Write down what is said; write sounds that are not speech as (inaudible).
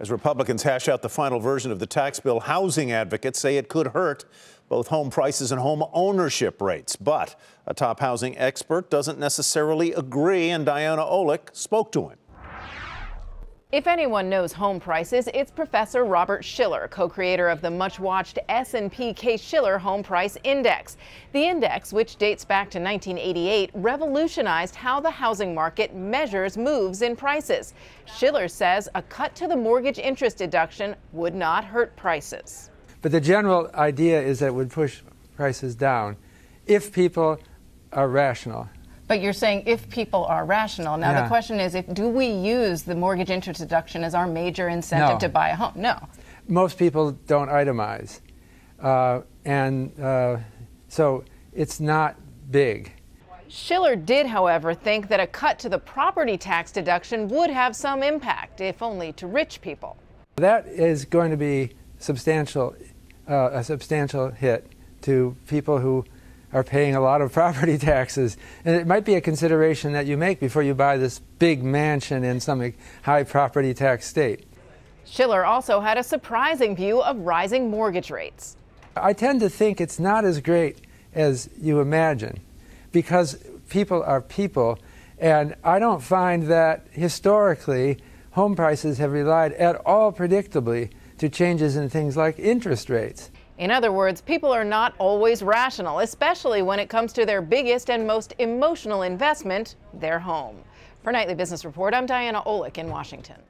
As Republicans hash out the final version of the tax bill, housing advocates say it could hurt both home prices and home ownership rates. But a top housing expert doesn't necessarily agree, and Diana Olick spoke to him. If anyone knows home prices, it's Professor Robert Schiller, co-creator of the much-watched S&P Case-Shiller Home Price Index. The index, which dates back to 1988, revolutionized how the housing market measures moves in prices. Schiller says a cut to the mortgage interest deduction would not hurt prices. But the general idea is that it would push prices down if people are rational but you're saying if people are rational. Now yeah. the question is, if do we use the mortgage interest deduction as our major incentive no. to buy a home? No. Most people don't itemize, uh, and uh, so it's not big. Schiller did, however, think that a cut to the property tax deduction would have some impact, if only to rich people. That is going to be substantial, uh, a substantial hit to people who are paying a lot of (laughs) property taxes. And it might be a consideration that you make before you buy this big mansion in some high property tax state. Schiller also had a surprising view of rising mortgage rates. I tend to think it's not as great as you imagine because people are people. And I don't find that historically home prices have relied at all predictably to changes in things like interest rates. In other words, people are not always rational, especially when it comes to their biggest and most emotional investment, their home. For Nightly Business Report, I'm Diana Olick in Washington.